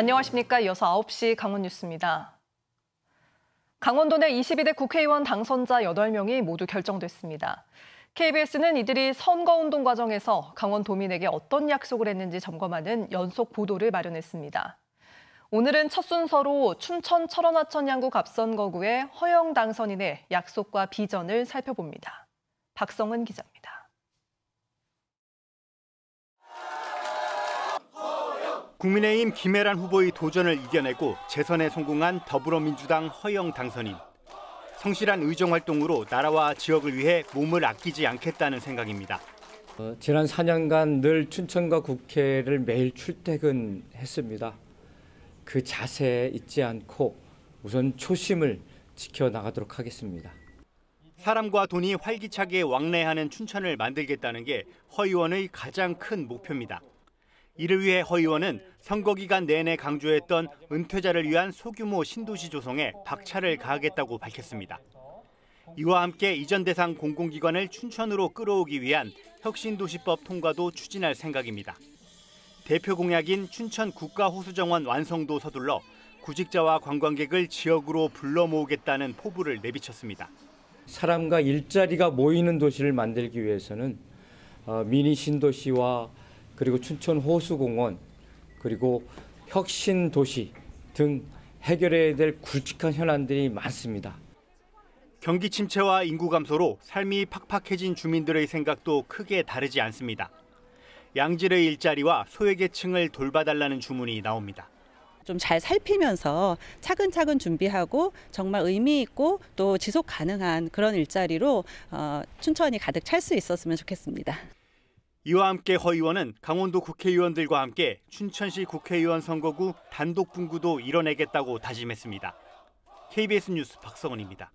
안녕하십니까. 이서 9시 강원 뉴스입니다. 강원도 내 22대 국회의원 당선자 8명이 모두 결정됐습니다. KBS는 이들이 선거운동 과정에서 강원도민에게 어떤 약속을 했는지 점검하는 연속 보도를 마련했습니다. 오늘은 첫 순서로 춘천 철원하천 양구 갑선거구의 허영 당선인의 약속과 비전을 살펴봅니다. 박성은 기자입니다. 국민의힘 김혜란 후보의 도전을 이겨내고 재선에 성공한 더불어민주당 허영 당선인. 성실한 의정 활동으로 나라와 지역을 위해 몸을 아끼지 않겠다는 생각입니다. 어, 지난 4년간 늘 춘천과 국회를 매일 출퇴근했습니다. 그 자세 잊지 않고 우선 초심을 지켜 나가도록 하겠습니다. 사람과 돈이 활기차게 왕래하는 춘천을 만들겠다는 게 허 의원의 가장 큰 목표입니다. 이를 위해 허 의원은 선거 기간 내내 강조했던 은퇴자를 위한 소규모 신도시 조성에 박차를 가하겠다고 밝혔습니다. 이와 함께 이전 대상 공공기관을 춘천으로 끌어오기 위한 혁신도시법 통과도 추진할 생각입니다. 대표 공약인 춘천 국가호수정원 완성도 서둘러 구직자와 관광객을 지역으로 불러 모으겠다는 포부를 내비쳤습니다. 사람과 일자리가 모이는 도시를 만들기 위해서는 어, 미니 신도시와 그리고 춘천 호수공원 그리고 혁신 도시 등 해결해야 될 굵직한 현안들이 많습니다. 경기 침체와 인구 감소로 삶이 팍팍해진 주민들의 생각도 크게 다르지 않습니다. 양질의 일자리와 소외계층을 돌봐달라는 주문이 나옵니다. 좀 잘 살피면서 차근차근 준비하고 정말 의미 있고 또 지속 가능한 그런 일자리로 어, 춘천이 가득 찰 수 있었으면 좋겠습니다. 이와 함께 허 의원은 강원도 국회의원들과 함께 춘천시 국회의원 선거구 단독 분구도 이뤄내겠다고 다짐했습니다. KBS 뉴스 박성원입니다.